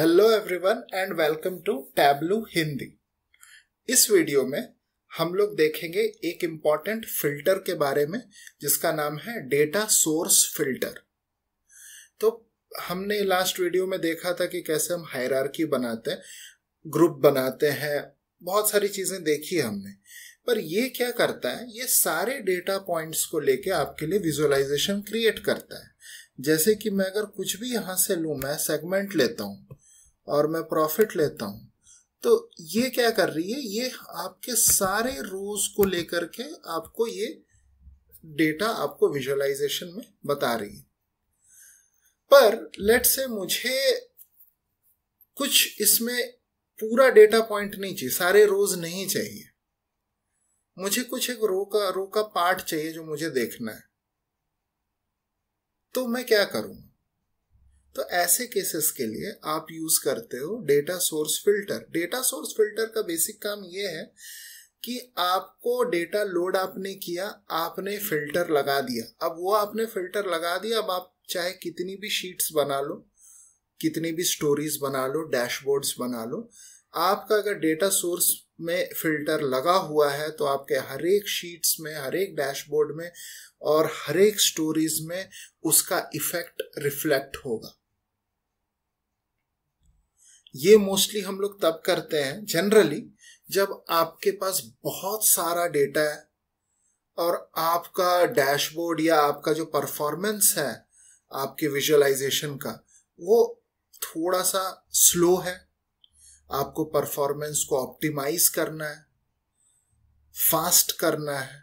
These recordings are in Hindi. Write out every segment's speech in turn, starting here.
hello everyone and welcome to Tableau Hindi इस वीडियो में हम लोग देखेंगे एक इम्पॉर्टेंट फिल्टर के बारे में जिसका नाम है डेटा सोर्स फिल्टर तो हमने लास्ट वीडियो में देखा था कि कैसे हम हायरार्की बनाते हैं ग्रुप बनाते हैं बहुत सारी चीज़ें देखी हमने पर ये क्या करता है ये सारे डेटा पॉइंट्स को लेके आपके लिए विजुअलाइजेशन क्रिएट करता है जैसे कि मैं अगर कुछ भी यहाँ से लूँ मैं सेगमेंट लेता हूँ और मैं प्रॉफिट लेता हूं तो ये क्या कर रही है ये आपके सारे रोज को लेकर के आपको ये डेटा आपको विजुअलाइजेशन में बता रही है पर लेट से मुझे कुछ इसमें पूरा डेटा पॉइंट नहीं चाहिए सारे रोज नहीं चाहिए मुझे कुछ एक रो का रो का पार्ट चाहिए जो मुझे देखना है तो मैं क्या करूंगा तो ऐसे केसेस के लिए आप यूज करते हो data source filter data source filter का बेसिक काम ये है कि आपको डेटा लोड आपने किया आपने फिल्टर लगा दिया अब वो आपने फिल्टर लगा दिया अब आप चाहे कितनी भी शीट्स बना लो कितनी भी स्टोरीज बना लो डैशबोर्ड्स बना लो आपका अगर डेटा सोर्स में फिल्टर लगा हुआ है तो आपके हर एक शीट्स में हर एक डैशबोर्ड में और हर एक स्टोरीज में उसका इफेक्ट रिफ्लेक्ट होगा ये मोस्टली हम लोग तब करते हैं जनरली जब आपके पास बहुत सारा डेटा है और आपका डैशबोर्ड या आपका जो परफॉर्मेंस है आपके विजुअलाइजेशन का वो थोड़ा सा स्लो है आपको परफॉर्मेंस को ऑप्टिमाइज करना है फास्ट करना है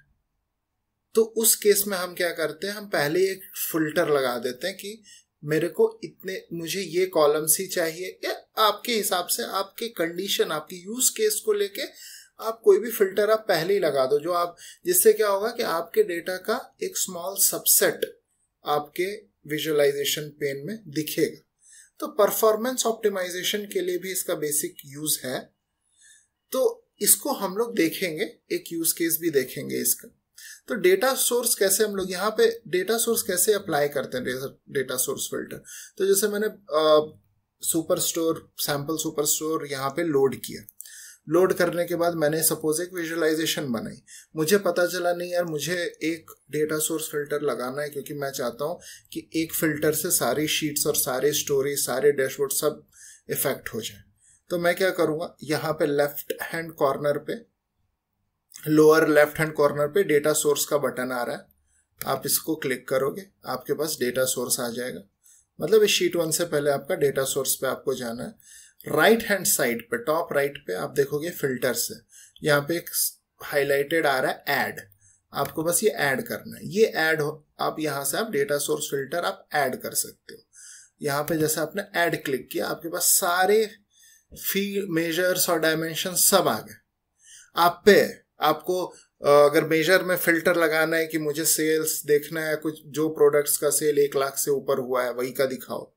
तो उस केस में हम क्या करते हैं हम पहले एक फिल्टर लगा देते हैं कि मेरे को इतने मुझे ये कॉलम्स ही चाहिए या आपके हिसाब से आपके कंडीशन आपके यूज केस को लेके आप कोई भी फिल्टर आप पहले ही लगा दो जो आप जिससे क्या होगा कि आपके डेटा का एक स्मॉल सबसेट आपके विजुअलाइजेशन पेन में दिखेगा तो परफॉर्मेंस ऑप्टिमाइजेशन के लिए भी इसका बेसिक यूज है तो इसको हम लोग देखेंगे एक यूज केस भी देखेंगे इसका तो डेटा सोर्स कैसे हम लोग यहाँ पे डेटा सोर्स कैसे अप्लाई करते हैं डेटा सोर्स फिल्टर तो जैसे मैंने super store sample super store यहाँ पे लोड किया लोड करने के बाद मैंने सपोज एक विजुअलाइजेशन बनाई मुझे पता चला नहीं यार मुझे एक डेटा सोर्स फिल्टर लगाना है क्योंकि मैं चाहता हूँ कि एक फिल्टर से सारी शीट्स और सारे स्टोरी सारे डैशबोर्ड सब इफेक्ट हो जाए तो मैं क्या करूँगा यहाँ पे लेफ्ट हैंड कॉर्नर पे लोअर लेफ्ट हैंड कॉर्नर पे डेटा सोर्स का बटन आ रहा है आप इसको क्लिक करोगे आपके पास डेटा सोर्स आ जाएगा मतलब इस शीट वन से पहले आपका डेटा सोर्स पे आपको जाना है राइट हैंड साइड पे टॉप राइट पे आप देखोगे फिल्टर से यहाँ पे एक हाईलाइटेड आ रहा है एड आपको बस ये ऐड करना है ये ऐड हो आप यहाँ से आप डेटा सोर्स फिल्टर आप ऐड कर सकते हो यहाँ पे जैसे आपने ऐड क्लिक किया आपके पास सारे फील मेजर्स और डायमेंशन सब आ गए आप पे आपको अगर मेजर में फिल्टर लगाना है कि मुझे सेल्स देखना है कुछ जो प्रोडक्ट्स का सेल एक लाख से ऊपर हुआ है वही का दिखाओ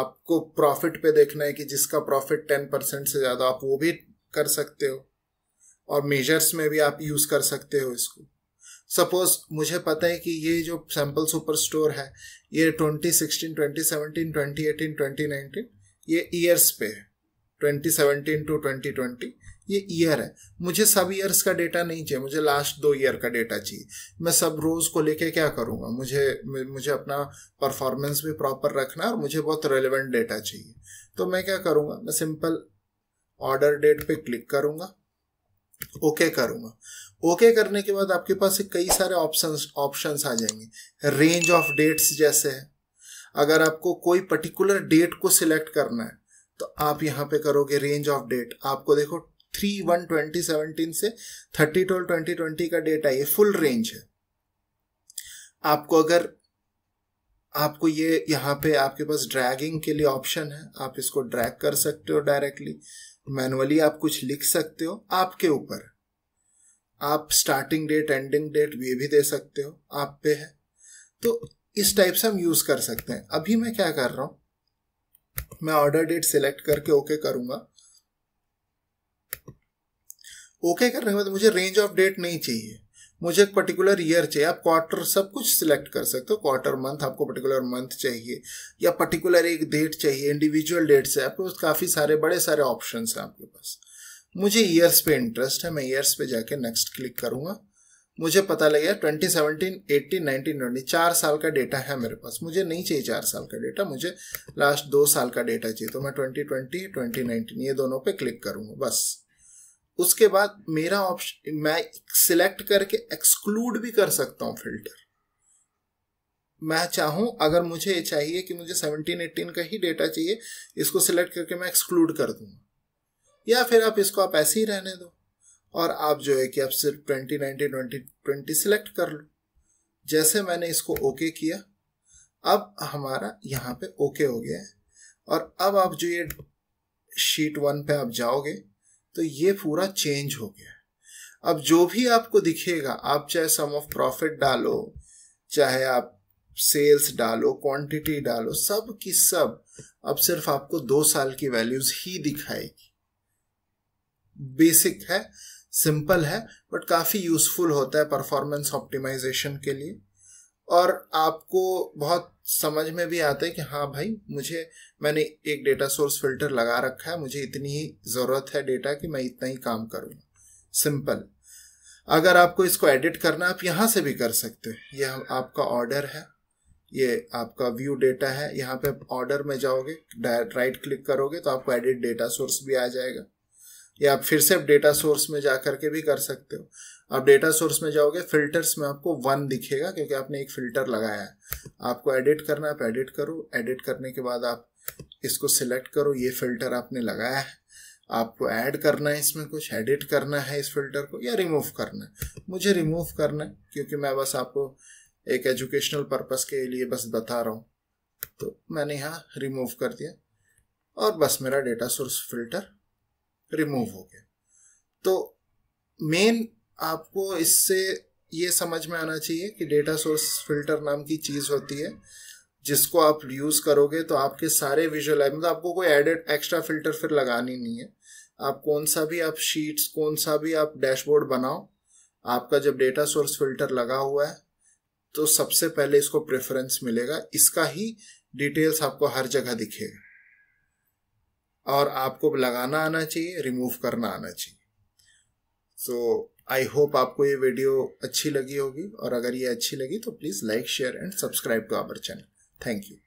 आपको प्रॉफिट पे देखना है कि जिसका प्रॉफिट टेन परसेंट से ज़्यादा आप वो भी कर सकते हो और मेजर्स में भी आप यूज़ कर सकते हो इसको सपोज मुझे पता है कि ये जो सैम्पल सुपर स्टोर है ये twenty sixteen twenty seventeen twenty eighteen twenty nineteen ये ईयर्स पे है twenty seventeen to twenty twenty ये ईयर है मुझे सब ईयर्स का डेटा नहीं चाहिए मुझे लास्ट दो ईयर का डेटा चाहिए मैं सब रोज़ को लेके क्या करूँगा मुझे मुझे अपना परफॉर्मेंस भी प्रॉपर रखना है और मुझे बहुत रेलिवेंट डेटा चाहिए तो मैं क्या करूँगा मैं सिंपल ऑर्डर डेट पे क्लिक करूँगा ओके okay करूँगा ओके okay करने के बाद आपके पास कई सारे ऑप्शन ऑप्शंस आ जाएंगे रेंज ऑफ डेट्स जैसे है अगर आपको कोई पर्टिकुलर डेट को सिलेक्ट करना है तो आप यहाँ पे करोगे रेंज ऑफ डेट आपको देखो थ्री वन ट्वेंटी सेवनटीन से थर्टी ट्वेल्व ट्वेंटी ट्वेंटी का डेटा ये फुल रेंज है आपको अगर आपको ये यहाँ पे आपके पास ड्रैगिंग के लिए ऑप्शन है आप इसको ड्रैग कर सकते हो डायरेक्टली मैनुअली आप कुछ लिख सकते हो आपके ऊपर आप स्टार्टिंग डेट एंडिंग डेट ये भी दे सकते हो आप पे है तो इस टाइप से हम यूज कर सकते हैं अभी मैं क्या कर रहा हूं मैं ऑर्डर डेट सिलेक्ट करके ओके okay करूँगा ओके okay करने के बाद मुझे रेंज ऑफ डेट नहीं चाहिए मुझे एक पर्टिकुलर ईयर चाहिए आप क्वार्टर सब कुछ सिलेक्ट कर सकते हो क्वार्टर मंथ आपको पर्टिकुलर मंथ चाहिए या पर्टिकुलर एक डेट चाहिए इंडिविजुअल डेट्स है आपके पास काफ़ी सारे बड़े सारे ऑप्शन हैं आपके पास मुझे ईयर्स पे इंटरेस्ट है मैं ईयर्स पे जाके नेक्स्ट क्लिक करूँगा मुझे पता लगेगा twenty seventeen eighteen nineteen twenty चार साल का डेटा है मेरे पास मुझे नहीं चाहिए चार साल का डेटा मुझे लास्ट दो साल का डेटा चाहिए तो मैं ट्वेंटी ट्वेंटी ट्वेंटी नाइनटीन ये दोनों पे क्लिक करूँगा बस उसके बाद मेरा ऑप्शन मैं सिलेक्ट करके एक्सक्लूड भी कर सकता हूँ फिल्टर मैं चाहूं अगर मुझे ये चाहिए कि मुझे 17 18 का ही डेटा चाहिए इसको सिलेक्ट करके मैं एक्सक्लूड कर दूंगा या फिर आप इसको आप ऐसे ही रहने दो और आप जो है कि आप सिर्फ twenty nineteen twenty twenty select कर लो जैसे मैंने इसको ओके किया अब हमारा यहाँ पे ओके हो गया है और अब आप जो ये शीट वन पे आप जाओगे तो ये पूरा चेंज हो गया अब जो भी आपको दिखेगा आप चाहे सम ऑफ प्रॉफिट डालो चाहे आप सेल्स डालो क्वांटिटी डालो सब की सब अब सिर्फ आपको दो साल की वैल्यूज ही दिखाएगी बेसिक है सिंपल है बट काफ़ी यूजफुल होता है परफॉर्मेंस ऑप्टिमाइजेशन के लिए और आपको बहुत समझ में भी आता है कि हाँ भाई मुझे मैंने एक डेटा सोर्स फिल्टर लगा रखा है मुझे इतनी ही ज़रूरत है डेटा की मैं इतना ही काम करूँ सिंपल अगर आपको इसको एडिट करना आप यहाँ से भी कर सकते हैं यह आपका ऑर्डर है ये आपका व्यू डेटा है यहाँ पे आप ऑर्डर में जाओगे राइट क्लिक करोगे तो आपको एडिट डेटा सोर्स भी आ जाएगा या आप फिर से डेटा सोर्स में जा करके भी कर सकते हो आप डेटा सोर्स में जाओगे फिल्टर्स में आपको वन दिखेगा क्योंकि आपने एक फिल्टर लगाया है आपको एडिट करना है आप एडिट करो एडिट करने के बाद आप इसको सिलेक्ट करो ये फिल्टर आपने लगाया है आपको ऐड करना है इसमें कुछ एडिट करना है इस फिल्टर को या रिमूव करना है मुझे रिमूव करना है क्योंकि मैं बस आपको एक एजुकेशनल पर्पस के लिए बस बता रहा हूँ तो मैंने यहाँ रिमूव कर दिया और बस मेरा डेटा सोर्स फिल्टर रिमूव हो गया तो मेन आपको इससे ये समझ में आना चाहिए कि डेटा सोर्स फिल्टर नाम की चीज़ होती है जिसको आप यूज़ करोगे तो आपके सारे विजुअलाइज मतलब आपको कोई एडेड एक्स्ट्रा फिल्टर फिर लगानी नहीं है आप कौन सा भी आप शीट्स कौन सा भी आप डैशबोर्ड बनाओ आपका जब डेटा सोर्स फिल्टर लगा हुआ है तो सबसे पहले इसको प्रेफरेंस मिलेगा इसका ही डिटेल्स आपको हर जगह दिखेगा और आपको लगाना आना चाहिए रिमूव करना आना चाहिए so, आई होप आपको ये वीडियो अच्छी लगी होगी और अगर ये अच्छी लगी तो please like share and subscribe to our channel thank you